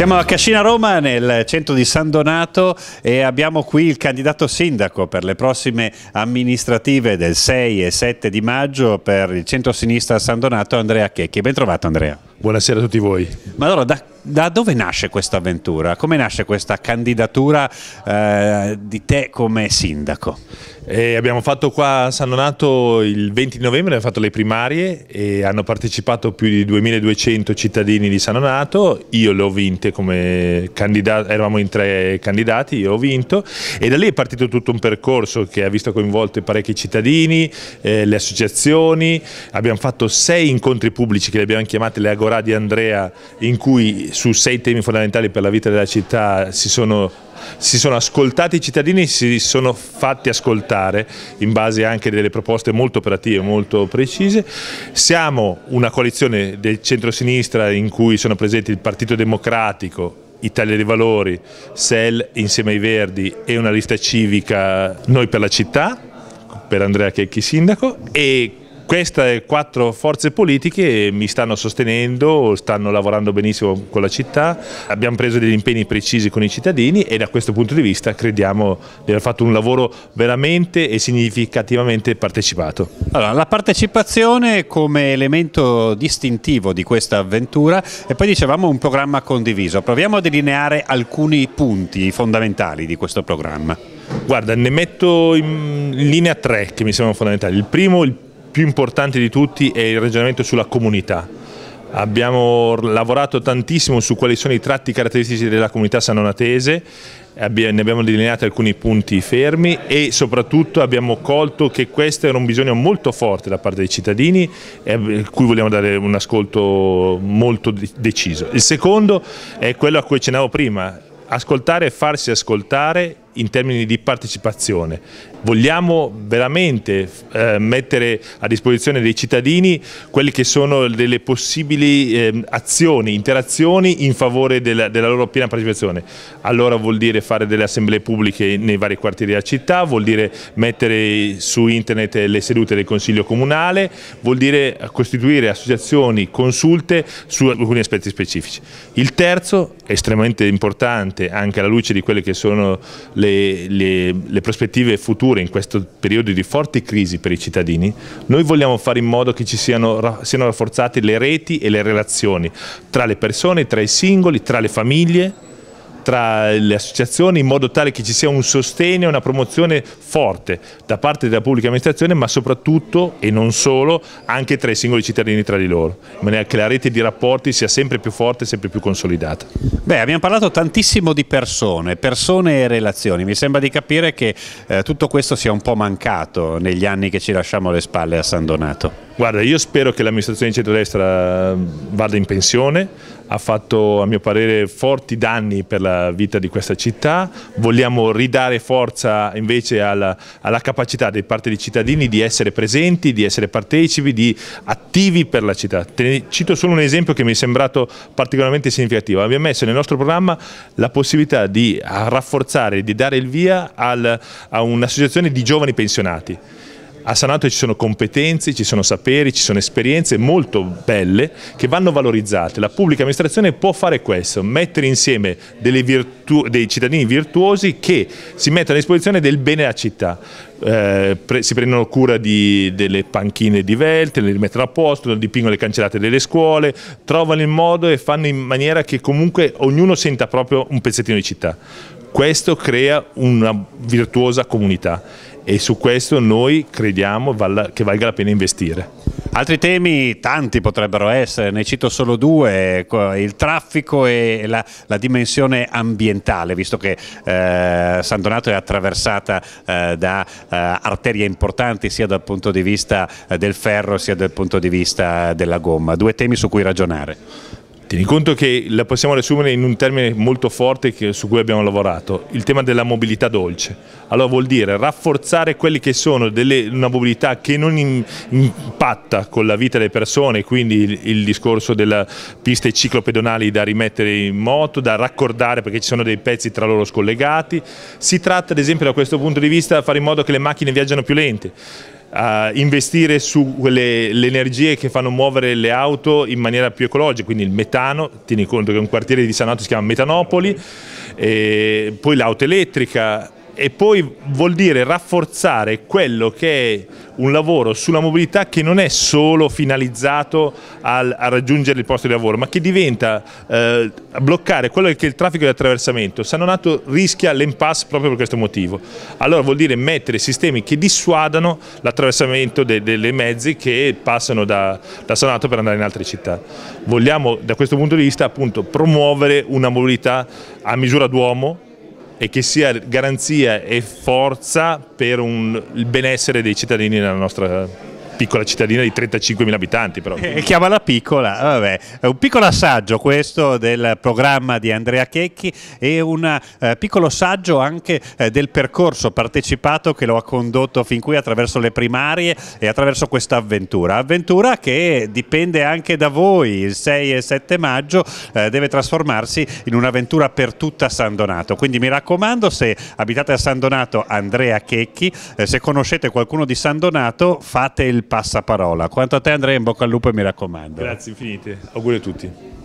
Siamo a Cascina Roma nel centro di San Donato e abbiamo qui il candidato sindaco per le prossime amministrative del 6 e 7 di maggio per il centro-sinistra San Donato, Andrea Checchi. Ben trovato Andrea. Buonasera a tutti voi. Ma allora, da, da dove nasce questa avventura? Come nasce questa candidatura eh, di te come sindaco? E eh, abbiamo fatto qua a San Donato il 20 novembre, abbiamo fatto le primarie e hanno partecipato più di 2200 cittadini di San Donato, io le ho vinte come candidato, eravamo in tre candidati, io ho vinto e da lì è partito tutto un percorso che ha visto coinvolti parecchi cittadini, eh, le associazioni, abbiamo fatto sei incontri pubblici che le abbiamo chiamate le agora Corà di Andrea in cui su sei temi fondamentali per la vita della città si sono si sono ascoltati i cittadini, e si sono fatti ascoltare in base anche a delle proposte molto operative, molto precise. Siamo una coalizione del centro-sinistra in cui sono presenti il Partito Democratico, Italia dei Valori, SEL insieme ai Verdi e una lista civica Noi per la città, per Andrea Checchi sindaco e queste quattro forze politiche mi stanno sostenendo, stanno lavorando benissimo con la città, abbiamo preso degli impegni precisi con i cittadini e da questo punto di vista crediamo di aver fatto un lavoro veramente e significativamente partecipato. Allora, la partecipazione come elemento distintivo di questa avventura e poi dicevamo un programma condiviso, proviamo a delineare alcuni punti fondamentali di questo programma. Guarda, ne metto in linea tre che mi sembrano fondamentali. Il primo, il più importante di tutti è il ragionamento sulla comunità. Abbiamo lavorato tantissimo su quali sono i tratti caratteristici della comunità sanonatese, ne abbiamo delineati alcuni punti fermi e soprattutto abbiamo colto che questo era un bisogno molto forte da parte dei cittadini a eh, cui vogliamo dare un ascolto molto deciso. Il secondo è quello a cui accennavo prima, ascoltare e farsi ascoltare in termini di partecipazione. Vogliamo veramente eh, mettere a disposizione dei cittadini quelle che sono delle possibili eh, azioni, interazioni in favore della, della, loro piena partecipazione. Allora vuol dire fare delle assemblee pubbliche nei vari quartieri della città, vuol dire mettere su internet le sedute del Consiglio Comunale, vuol dire costituire associazioni, consulte su alcuni aspetti specifici. Il terzo, estremamente importante anche alla luce di quelle che sono le le, le, le prospettive future in questo periodo di forti crisi per i cittadini, noi vogliamo fare in modo che ci siano, siano rafforzate le reti e le relazioni tra le persone, tra i singoli, tra le famiglie tra le associazioni in modo tale che ci sia un sostegno e una promozione forte da parte della pubblica amministrazione ma soprattutto e non solo anche tra i singoli cittadini tra di loro in maniera che la rete di rapporti sia sempre più forte e sempre più consolidata. Beh abbiamo parlato tantissimo di persone, persone e relazioni mi sembra di capire che eh, tutto questo sia un po' mancato negli anni che ci lasciamo alle spalle a San Donato. Guarda io spero che l'amministrazione di centrodestra eh, vada in pensione ha fatto a mio parere forti danni per la vita di questa città, vogliamo ridare forza invece alla, alla capacità dei parte dei cittadini di essere presenti, di essere partecipi, di attivi per la città. Te cito solo un esempio che mi è sembrato particolarmente significativo, abbiamo messo nel nostro programma la possibilità di rafforzare, di dare il via al, a un'associazione di giovani pensionati a Sanato ci sono competenze, ci sono saperi, ci sono esperienze molto belle che vanno valorizzate. La pubblica amministrazione può fare questo, mettere insieme virtu dei cittadini virtuosi che si mettono a disposizione del bene della città. Eh, pre si prendono cura di, delle panchine divelte, le rimettono a posto, dipingono le cancellate delle scuole, trovano il modo e fanno in maniera che comunque ognuno senta proprio un pezzettino di città questo crea una virtuosa comunità e su questo noi crediamo che valga la pena investire. Altri temi, tanti potrebbero essere, ne cito solo due, il traffico e la, la dimensione ambientale, visto che eh, San Donato è attraversata eh, da eh, arterie importanti sia dal punto di vista eh, del ferro sia dal punto di vista eh, della gomma, due temi su cui ragionare. Tieni conto che la possiamo riassumere in un termine molto forte che, su cui abbiamo lavorato, il tema della mobilità dolce. Allora vuol dire rafforzare quelli che sono delle, una mobilità che non in, impatta con la vita delle persone, quindi il, il discorso delle piste ciclopedonali da rimettere in moto, da raccordare perché ci sono dei pezzi tra loro scollegati. Si tratta ad esempio da questo punto di vista di fare in modo che le macchine viaggiano più lente a investire sulle energie che fanno muovere le auto in maniera più ecologica, quindi il metano, tieni conto che un quartiere di Sanato si chiama Metanopoli, poi l'auto elettrica e poi vuol dire rafforzare quello che è un lavoro sulla mobilità che non è solo finalizzato al, a raggiungere il posto di lavoro, ma che diventa eh, bloccare quello che è il traffico di attraversamento. San Donato rischia l'impasse proprio per questo motivo. Allora vuol dire mettere sistemi che dissuadano l'attraversamento dei, dei mezzi che passano da, da Donato per andare in altre città. Vogliamo da questo punto di vista appunto promuovere una mobilità a misura d'uomo e che sia garanzia e forza per un, il benessere dei cittadini nella nostra piccola cittadina di 35.000 abitanti però. Eh, chiamala piccola, vabbè. un piccolo assaggio questo del programma di Andrea Checchi e un eh, piccolo assaggio anche eh, del percorso partecipato che lo ha condotto fin qui attraverso le primarie e attraverso questa avventura. Avventura che dipende anche da voi, il 6 e 7 maggio eh, deve trasformarsi in un'avventura per tutta San Donato, quindi mi raccomando se abitate a San Donato Andrea Checchi, eh, se conoscete qualcuno di San Donato fate il passaparola. Quanto a te Andrea in bocca al lupo e mi raccomando. Grazie infinite, auguri a tutti.